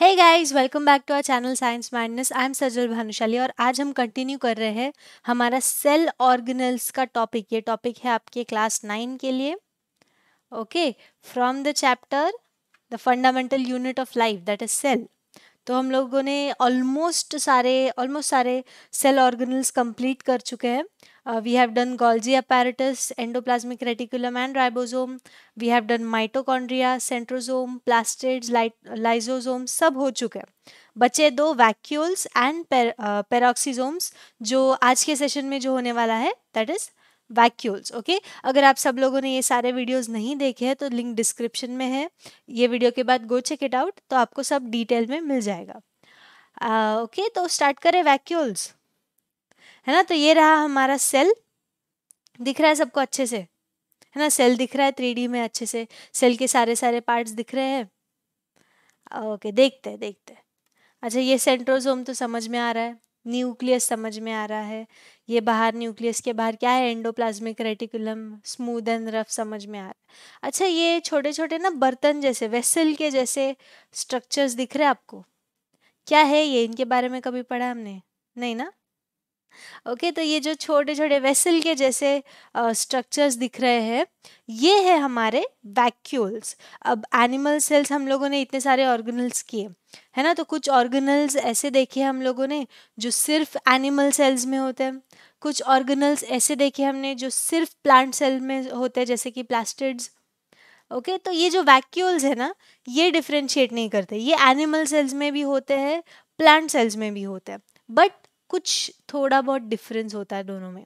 है guys welcome back to our channel science mindness I am Sajal Bhanushali और आज हम कंटिन्यू कर रहे हैं हमारा सेल ऑर्गेनल्स का टॉपिक ये टॉपिक है आपके क्लास नाइन के लिए okay from the chapter the fundamental unit of life that is cell तो हम लोगों ने ऑलमोस्ट सारे ऑलमोस्ट सारे सेल ऑर्गेनल्स कंप्लीट कर चुके हैं we have done Golgi apparatus endoplasmic reticulum and ribosome we have done mitochondria centrosome plastid lysosome सब हो चुके हैं बचे दो वैक्यूल्स एंड पेरोक्सीजोम्स जो आज के सेशन में जो होने वाला है दैट इज़ वैक्यूल्स ओके अगर आप सब लोगों ने ये सारे वीडियोस नहीं देखे हैं तो लिंक डिस्क्रिप्शन में है ये वीडियो के बाद गो चेक इट आउट तो आपको सब डिटेल में मिल जाएगा ओके okay, तो स्टार्ट करें वैक्यूल्स है ना तो ये रहा हमारा सेल दिख रहा है सबको अच्छे से है ना सेल दिख रहा है थ्री में अच्छे से सेल के सारे सारे पार्ट्स दिख रहे हैं ओके देखते हैं देखते हैं अच्छा ये सेंट्रोजोम तो समझ में आ रहा है न्यूक्लियस समझ में आ रहा है ये बाहर न्यूक्लियस के बाहर क्या है endoplasmic reticulum smooth and rough समझ में आ रहा है अच्छा ये छोटे छोटे ना बर्तन जैसे वेसल के जैसे स्ट्रक्चर्स दिख रहे हैं आपको क्या है ये इनके बारे में कभी पढ़ा हमने नहीं ना ओके okay, तो ये जो छोटे छोटे वेसल के जैसे स्ट्रक्चर्स uh, दिख रहे हैं ये है हमारे वैक्यूल्स अब एनिमल सेल्स हम लोगों ने इतने सारे ऑर्गेनल्स किए है ना तो कुछ ऑर्गेनल्स ऐसे देखे हम लोगों ने जो सिर्फ एनिमल सेल्स में होते हैं कुछ ऑर्गेनल्स ऐसे देखे हमने जो सिर्फ प्लांट सेल में होते हैं जैसे कि प्लास्टिड्स ओके okay, तो ये जो वैक्यूल्स है ना ये डिफ्रेंशिएट नहीं करते ये एनिमल सेल्स में भी होते हैं प्लांट सेल्स में भी होते हैं बट कुछ थोड़ा बहुत डिफरेंस होता है दोनों में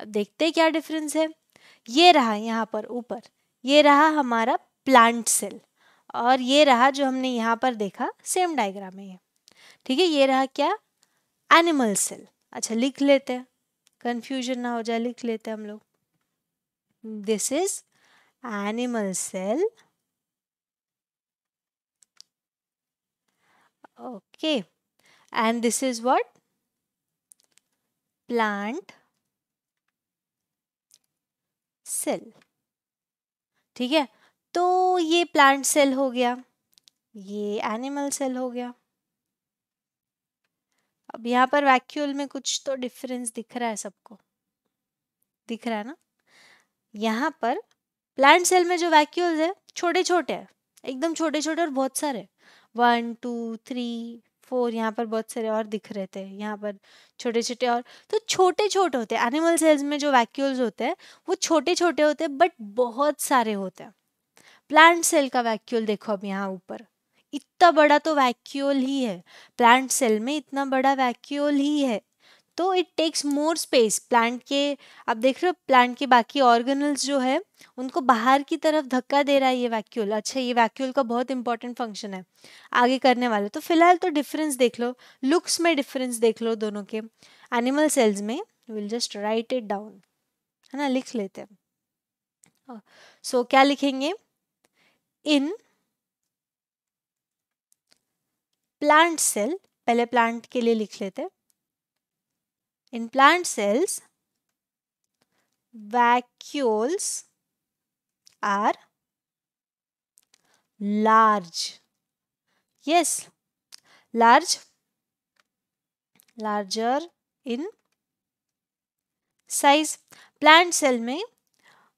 अब देखते क्या डिफरेंस है ये रहा यहाँ पर ऊपर ये रहा हमारा प्लांट सेल और ये रहा जो हमने यहाँ पर देखा सेम डायग्राम में है ठीक है ये रहा क्या एनिमल सेल अच्छा लिख लेते हैं कन्फ्यूजन ना हो जाए लिख लेते हैं हम लोग this is animal cell okay and this is what plant cell ठीक है तो ये प्लांट सेल हो गया ये एनिमल सेल हो गया अब यहाँ पर वैक्यूल में कुछ तो डिफरेंस दिख रहा है सबको दिख रहा है ना यहाँ पर प्लांट सेल में जो वैक्यूल्स है छोटे छोटे हैं एकदम छोटे छोटे और बहुत सारे वन टू थ्री फोर यहाँ पर बहुत सारे और दिख रहे थे यहाँ पर छोटे छोटे और तो छोटे छोटे होते हैं एनिमल सेल्स में जो वैक्यूल्स होते हैं वो छोटे छोटे होते हैं बट बहुत सारे होते हैं प्लांट सेल का वैक्यूल देखो अब यहाँ ऊपर इतना बड़ा तो वैक्यूल ही है प्लांट सेल में इतना बड़ा वैक्यूल ही है तो it takes more space plant के आप देख रहे हो प्लांट के बाकी ऑर्गेनल्स जो है उनको बाहर की तरफ धक्का दे रहा है ये वैक्यूल अच्छा ये वैक्यूल का बहुत इंपॉर्टेंट फंक्शन है आगे करने वाले तो फिलहाल तो डिफरेंस देख लो लुक्स में डिफरेंस देख लो दोनों के एनिमल सेल्स में will just write it down है ना लिख लेते हैं सो so, क्या लिखेंगे इन प्लांट सेल पहले प्लांट के लिए लिख लेते हैं In plant cells, vacuoles are large. Yes, large, larger in size plant cell में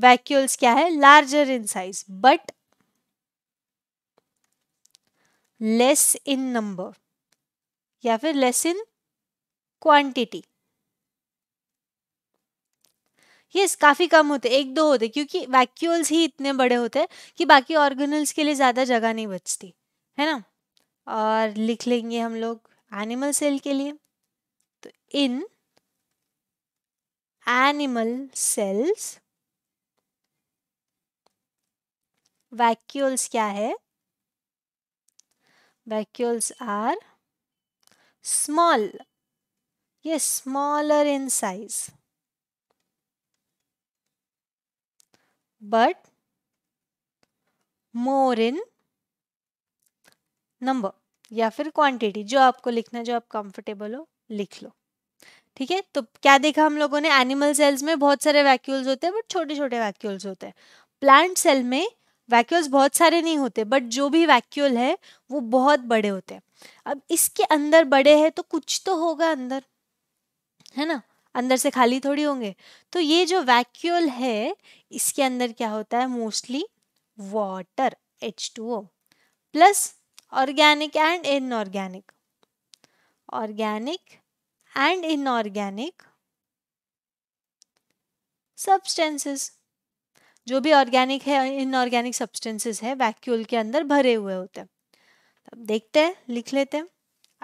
वैक्यूल्स क्या है larger in size but less in number या फिर लेस इन क्वांटिटी यस काफ़ी कम होते एक दो होते क्योंकि वैक्यूल्स ही इतने बड़े होते कि बाकी ऑर्गेनल्स के लिए ज़्यादा जगह नहीं बचती है ना और लिख लेंगे हम लोग एनिमल सेल के लिए तो इन एनिमल सेल्स वैक्यूल्स क्या है वैक्यूल्स आर स्मॉल ये smaller in size but more in number या फिर क्वांटिटी जो आपको लिखना है जो आप कंफर्टेबल हो लिख लो ठीक है तो क्या देखा हम लोगों ने एनिमल सेल्स में बहुत सारे वैक्यूल्स होते हैं बट छोटे छोटे वैक्यूल्स होते हैं प्लांट सेल में वैक्यूल्स बहुत सारे नहीं होते बट जो भी वैक्यूल है वो बहुत बड़े होते हैं अब इसके अंदर बड़े हैं तो कुछ तो होगा अंदर है ना अंदर से खाली थोड़ी होंगे तो ये जो वैक्यूल है इसके अंदर क्या होता है mostly water H two O plus organic and inorganic organic and inorganic substances जो भी ऑर्गेनिक है इनऑर्गेनिक सब्सटेंसेस है वैक्यूल के अंदर भरे हुए होते हैं देखते हैं लिख लेते हैं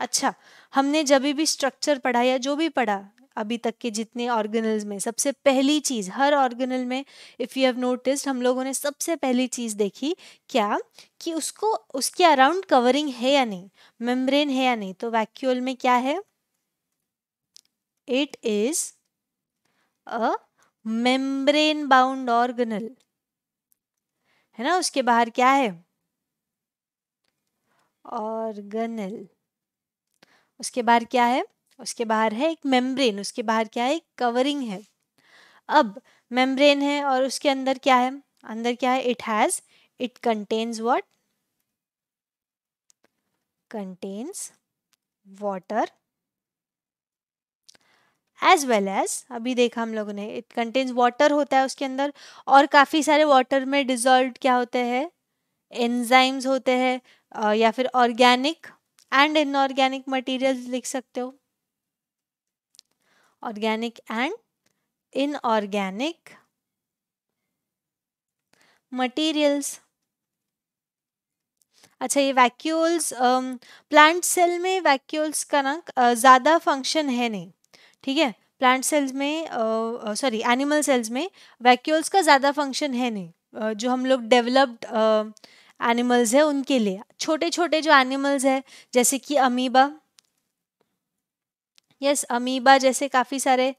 अच्छा हमने जब भी स्ट्रक्चर पढ़ा या जो भी पढ़ा अभी तक के जितने ऑर्गेनल्स में सबसे पहली चीज़ हर ऑर्गेनल में इफ़ यू हैव नोटिस हम लोगों ने सबसे पहली चीज़ देखी क्या कि उसको उसके अराउंड कवरिंग है या नहीं मेम्ब्रेन है या नहीं तो वैक्यूल में क्या है it is a membrane bound organelle है ना उसके बाहर क्या है ऑर्गेनल उसके बाहर क्या है उसके बाहर है एक मेम्ब्रेन उसके बाहर क्या है एक कवरिंग है अब मेम्ब्रेन है और उसके अंदर क्या है अंदर क्या है it has it contains what contains water as well as अभी देखा हम लोगों ने इट कंटेन्स वाटर होता है उसके अंदर और काफ़ी सारे वाटर में डिजोल्व क्या होते हैं एंजाइम्स होते हैं या फिर ऑर्गेनिक एंड इनऑर्गेनिक मटेरियल्स लिख सकते हो organic and inorganic materials अच्छा ये वैक्यूल्स प्लांट सेल में वैक्यूल्स का ना uh, ज़्यादा फंक्शन है नहीं ठीक है प्लांट सेल्स में सॉरी एनिमल सेल्स में वैक्यूल्स का ज़्यादा फंक्शन है नहीं uh, जो हम लोग डेवलप्ड एनिमल्स uh, है उनके लिए छोटे छोटे जो एनिमल्स है जैसे कि अमीबा यस अमीबा जैसे काफ़ी सारे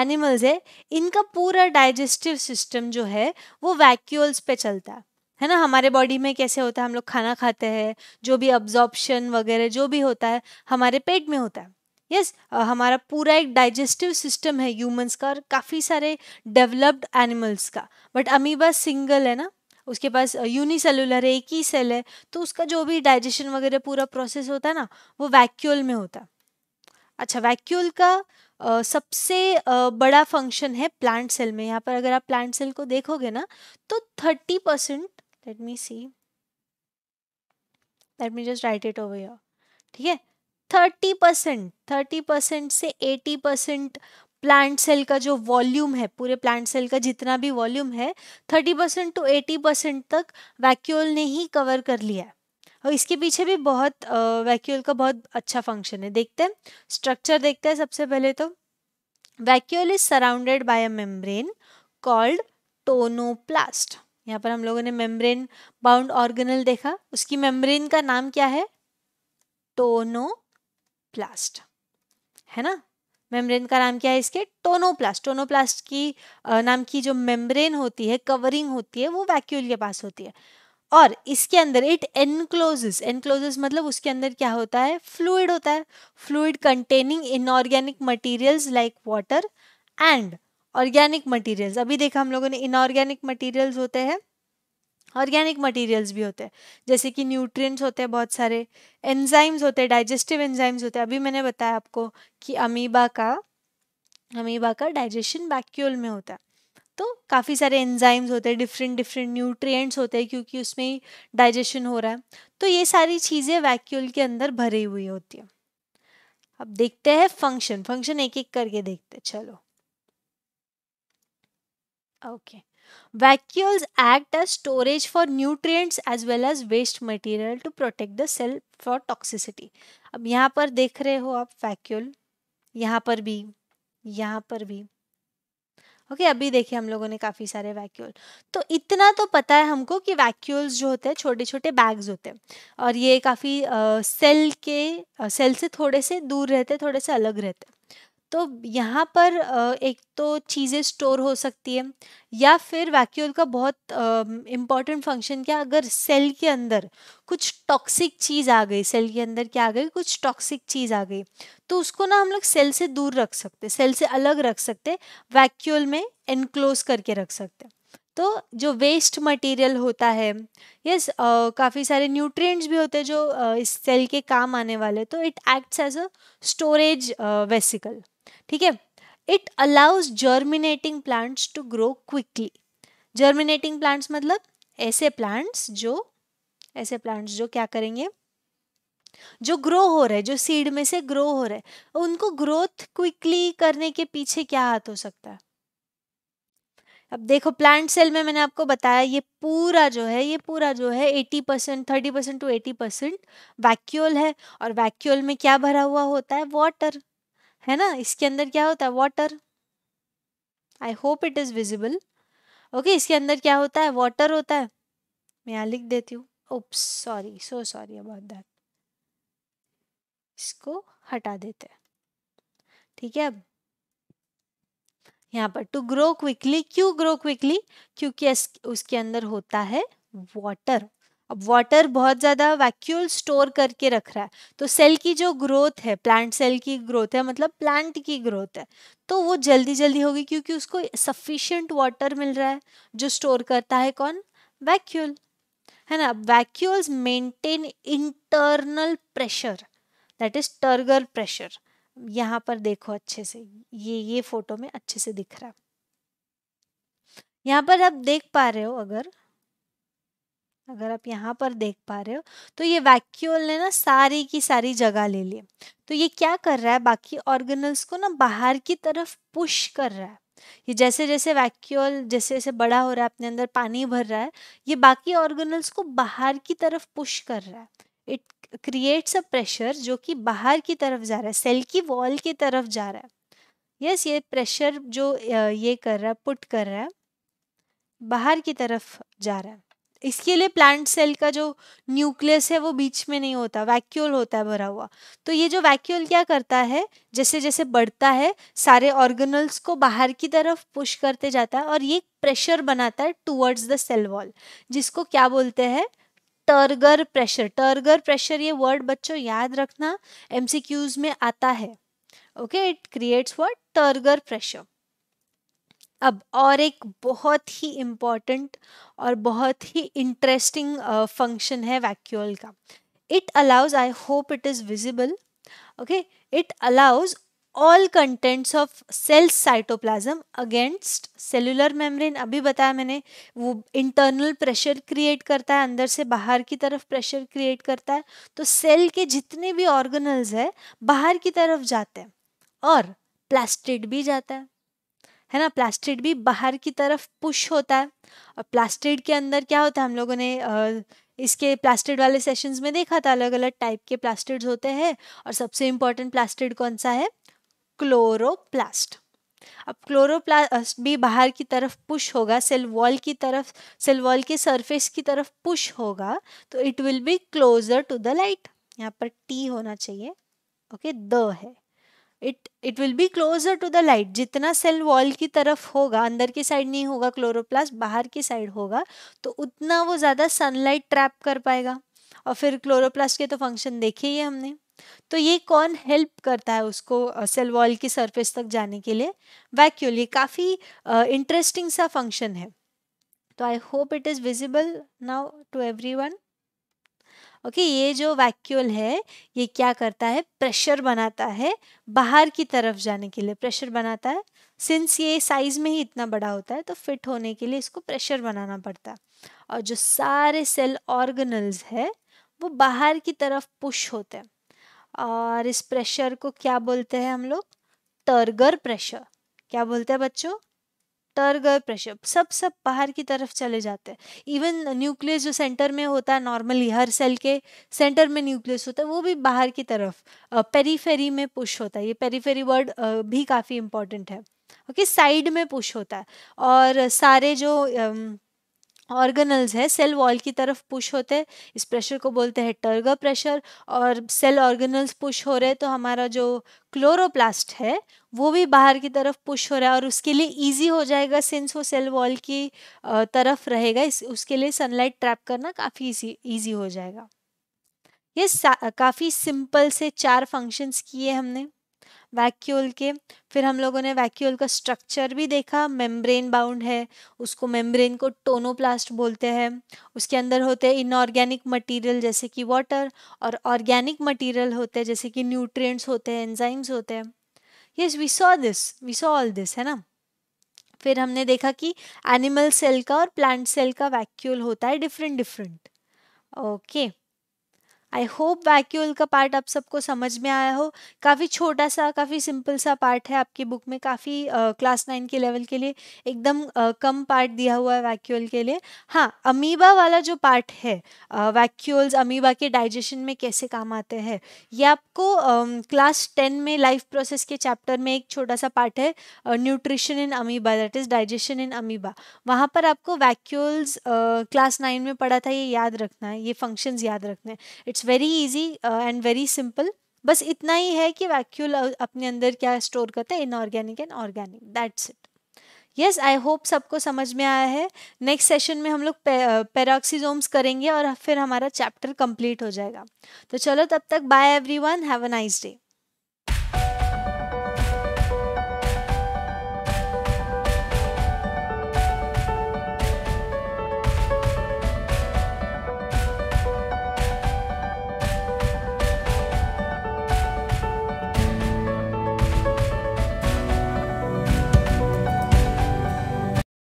एनिमल्स है इनका पूरा डाइजेस्टिव सिस्टम जो है वो वैक्यूल्स पे चलता है है ना हमारे बॉडी में कैसे होता है हम लोग खाना खाते हैं जो भी अब्जॉर्प्शन वगैरह जो भी होता है हमारे पेट में होता है यस yes, हमारा पूरा एक डाइजेस्टिव सिस्टम है ह्यूमंस का और काफ़ी सारे डेवलप्ड एनिमल्स का बट अमीबा सिंगल है ना उसके पास यूनिसेलुलर है एक ही सेल है तो उसका जो भी डाइजेशन वगैरह पूरा प्रोसेस होता है ना वो वैक्यूल में होता है अच्छा वैक्यूल का आ, सबसे आ, बड़ा फंक्शन है प्लांट सेल में यहाँ पर अगर आप प्लांट सेल को देखोगे ना तो thirty percent let me see let me just write it over ठीक है थर्टी परसेंट थर्टी परसेंट से एटी परसेंट प्लांट सेल का जो वॉल्यूम है पूरे प्लांट सेल का जितना भी वॉल्यूम है thirty percent to eighty percent तक वैक्यूल ने ही कवर कर लिया है और इसके पीछे भी बहुत वैक्यूल का बहुत अच्छा फंक्शन है देखते हैं स्ट्रक्चर देखते हैं सबसे पहले तो vacuole is surrounded by a membrane called tonoplast यहाँ पर हम लोगों ने मेम्ब्रेन बाउंड ऑर्गेनल देखा उसकी मेम्ब्रेन का नाम क्या है टोनोप्लास्ट है ना मेम्ब्रेन का नाम क्या है इसके टोनोप्लास्ट टोनोप्लास्ट की नाम की जो मेम्ब्रेन होती है कवरिंग होती है वो वैक्यूल के पास होती है और इसके अंदर इट एनक्लोजेस एनक्लोजेस मतलब उसके अंदर क्या होता है फ्लूड होता है fluid containing inorganic materials like water and organic materials अभी देखा हम लोगों ने इनऑर्गेनिक मटेरियल्स होते हैं ऑर्गेनिक मटेरियल्स भी होते हैं जैसे कि न्यूट्रिएंट्स होते हैं बहुत सारे एंजाइम्स होते हैं डाइजेस्टिव एंजाइम्स होते हैं अभी मैंने बताया आपको कि अमीबा का अमीबा का डाइजेशन वैक्यूल में होता है तो काफ़ी सारे एंजाइम्स होते हैं डिफरेंट डिफरेंट न्यूट्रिएंट्स होते हैं क्योंकि उसमें डाइजेशन हो रहा है तो ये सारी चीज़ें वैक्यूल के अंदर भरी हुई होती हैं अब देखते हैं फंक्शन फंक्शन एक एक करके देखते चलो okay vacuoles act as storage for nutrients as well as waste material to protect the cell for toxicity अब यहाँ पर देख रहे हो आप वैक्यूल यहाँ पर भी यहाँ पर भी ओके okay, अभी देखिए हम लोगों ने काफ़ी सारे वैक्यूल तो इतना तो पता है हमको कि वैक्यूल्स जो होते हैं छोटे छोटे बैग्स होते हैं और ये काफ़ी सेल के सेल से थोड़े से दूर रहते थोड़े से अलग रहते तो यहाँ पर एक तो चीज़ें स्टोर हो सकती है या फिर वैक्यूल का बहुत इम्पॉर्टेंट फंक्शन क्या अगर सेल के अंदर कुछ टॉक्सिक चीज़ आ गई सेल के अंदर क्या आ गई कुछ टॉक्सिक चीज़ आ गई तो उसको ना हम लोग सेल से दूर रख सकते सेल से अलग रख सकते वैक्यूल में एनक्लोज करके रख सकते तो जो वेस्ट मटेरियल होता है यस काफ़ी सारे न्यूट्रिएंट्स भी होते हैं जो uh, इस सेल के काम आने वाले तो it acts as a storage vesicle ठीक है it allows germinating plants to grow quickly germinating plants मतलब ऐसे प्लांट्स जो ऐसे प्लांट्स जो क्या करेंगे जो ग्रो हो रहे जो सीड में से ग्रो हो रहे उनको ग्रोथ क्विकली करने के पीछे क्या हाथ हो सकता है अब देखो प्लांट सेल में मैंने आपको बताया ये पूरा जो है ये पूरा जो है 80 percent thirty percent to eighty percent vacuole है और वैक्यूल में क्या भरा हुआ होता है वाटर है ना इसके अंदर क्या होता है water I hope it is visible okay इसके अंदर क्या होता है वाटर होता है मैं यहाँ लिख देती हूँ oops sorry so sorry about that इसको हटा देते हैं ठीक है अब यहाँ पर टू ग्रो क्विकली क्यों ग्रो क्विकली क्योंकि उसके अंदर होता है वाटर अब वाटर बहुत ज़्यादा वैक्यूल स्टोर करके रख रहा है तो सेल की जो ग्रोथ है प्लांट सेल की ग्रोथ है मतलब प्लांट की ग्रोथ है तो वो जल्दी जल्दी होगी क्योंकि उसको सफिशियंट वाटर मिल रहा है जो स्टोर करता है कौन वैक्यूल है ना vacuoles maintain internal pressure that is turgor pressure यहाँ पर देखो अच्छे से ये ये फोटो में अच्छे से दिख रहा है यहाँ पर आप देख पा रहे हो अगर अगर आप यहाँ पर देख पा रहे हो तो ये वैक्यूल ने ना सारी की सारी जगह ले ली तो ये क्या कर रहा है बाकी ऑर्गेनल्स को ना बाहर की तरफ पुश कर रहा है ये जैसे जैसे वैक्यूल जैसे जैसे बड़ा हो रहा है अपने अंदर पानी भर रहा है ये बाकी ऑर्गेनल्स को बाहर की तरफ पुश कर रहा है इट क्रिएट्स अ प्रेशर जो कि बाहर की तरफ जा रहा है सेल की वॉल की तरफ जा रहा है यस yes, ये प्रेशर जो ये कर रहा है पुट कर रहा है बाहर की तरफ जा रहा है इसके लिए प्लांट सेल का जो न्यूक्लियस है वो बीच में नहीं होता वैक्यूल होता है भरा हुआ तो ये जो वैक्यूल क्या करता है जैसे जैसे बढ़ता है सारे ऑर्गेनल्स को बाहर की तरफ पुश करते जाता है और ये प्रेशर बनाता है टूवर्ड्स द सेल वॉल जिसको क्या बोलते हैं टर्गर प्रेशर टर्गर प्रेशर ये वर्ड बच्चों याद रखना एमसीक्यूज में आता है okay it creates word turgor pressure अब और एक बहुत ही इम्पॉर्टेंट और बहुत ही इंटरेस्टिंग फंक्शन है वैक्यूल का it allows I hope it is visible okay it allows all contents of cells cytoplasm against cellular membrane अभी बताया मैंने वो इंटरनल प्रेशर क्रिएट करता है अंदर से बाहर की तरफ प्रेशर क्रिएट करता है तो सेल के जितने भी ऑर्गनल्स है बाहर की तरफ जाते हैं और प्लास्टिड भी जाता है है ना प्लास्टिड भी बाहर की तरफ पुश होता है और प्लास्टिड के अंदर क्या होता है हम लोगों ने इसके प्लास्टिड वाले सेशंस में देखा था अलग अलग टाइप के प्लास्टिड होते हैं और सबसे इंपॉर्टेंट प्लास्टिड कौन सा है क्लोरोप्लास्ट अब क्लोरोप्लास्ट भी बाहर की तरफ पुश होगा सेल वॉल की तरफ सेल वॉल के सरफेस की तरफ पुश होगा तो it will be closer to the light यहाँ पर टी होना चाहिए ओके okay, द है it it will be closer to the light जितना सेल वॉल की तरफ होगा अंदर की साइड नहीं होगा क्लोरोप्लास्ट बाहर की साइड होगा तो उतना वो ज़्यादा सनलाइट ट्रैप कर पाएगा और फिर क्लोरोप्लास्ट के तो फंक्शन देखे ही हमने तो ये कौन हेल्प करता है उसको सेल वॉल की सरफेस तक जाने के लिए वैक्यूल ये काफ़ी इंटरेस्टिंग सा फंक्शन है तो I hope it is visible now to everyone okay ये जो वैक्यूल है ये क्या करता है प्रेशर बनाता है बाहर की तरफ जाने के लिए प्रेशर बनाता है सिंस ये साइज़ में ही इतना बड़ा होता है तो फिट होने के लिए इसको प्रेशर बनाना पड़ता है और जो सारे सेल ऑर्गनल्स है वो बाहर की तरफ पुश होते हैं और इस प्रेशर को क्या बोलते हैं हम लोग टर्गर प्रेशर क्या बोलते हैं बच्चों टर गए प्रेशर सब सब बाहर की तरफ चले जाते हैं इवन न्यूक्लियस जो सेंटर में होता है नॉर्मली हर सेल के सेंटर में न्यूक्लियस होता है वो भी बाहर की तरफ पेरीफेरी में पुश होता है ये पेरीफेरी वर्ड भी काफ़ी इंपॉर्टेंट है ओके okay, साइड में पुश होता है और सारे जो ऑर्गेनल्स है सेल वॉल की तरफ पुश होते हैं इस प्रेशर को बोलते हैं टर्गर प्रेशर और सेल ऑर्गेनल्स पुश हो रहे हैं तो हमारा जो क्लोरोप्लास्ट है वो भी बाहर की तरफ पुश हो रहा है और उसके लिए इजी हो जाएगा सिंस वो सेल वॉल की तरफ रहेगा इस उसके लिए सनलाइट ट्रैप करना काफ़ी इजी ईजी हो जाएगा ये काफ़ी सिंपल से चार फंक्शंस किए हमने वैक्यूल के फिर हम लोगों ने वैक्यूल का स्ट्रक्चर भी देखा मेम्ब्रेन बाउंड है उसको मेम्ब्रेन को टोनोप्लास्ट बोलते हैं उसके अंदर होते हैं इनऑर्गेनिक मटेरियल जैसे कि वाटर और ऑर्गेनिक मटेरियल होते हैं जैसे कि न्यूट्रिएंट्स होते हैं एंजाइम्स होते हैं yes we saw this we saw all this है ना फिर हमने देखा कि एनिमल सेल का और प्लांट सेल का वैक्यूल होता है different different okay okay. I hope vacuole का पार्ट आप सबको समझ में आया हो काफ़ी छोटा सा काफ़ी सिंपल सा पार्ट है आपकी बुक में काफ़ी क्लास नाइन के लेवल के लिए एकदम आ, कम पार्ट दिया हुआ है वैक्यूल के लिए हाँ अमीबा वाला जो पार्ट है वैक्यूल्स अमीबा के डाइजेशन में कैसे काम आते हैं ये आपको आ, क्लास टेन में लाइफ प्रोसेस के चैप्टर में एक छोटा सा पार्ट है nutrition in amoeba that is digestion in amoeba वहाँ पर आपको वैक्यूल्स क्लास नाइन में पढ़ा था ये याद रखना है ये फंक्शंस याद रखना है it's very easy and very simple बस इतना ही है कि वैक्यूल uh, अपने अंदर क्या स्टोर करते हैं inorganic and organic that's it yes I hope सबको समझ में आया है नेक्स्ट सेशन में हम लोग पे, uh, करेंगे और फिर हमारा चैप्टर कंप्लीट हो जाएगा तो चलो तब तक bye everyone have a nice day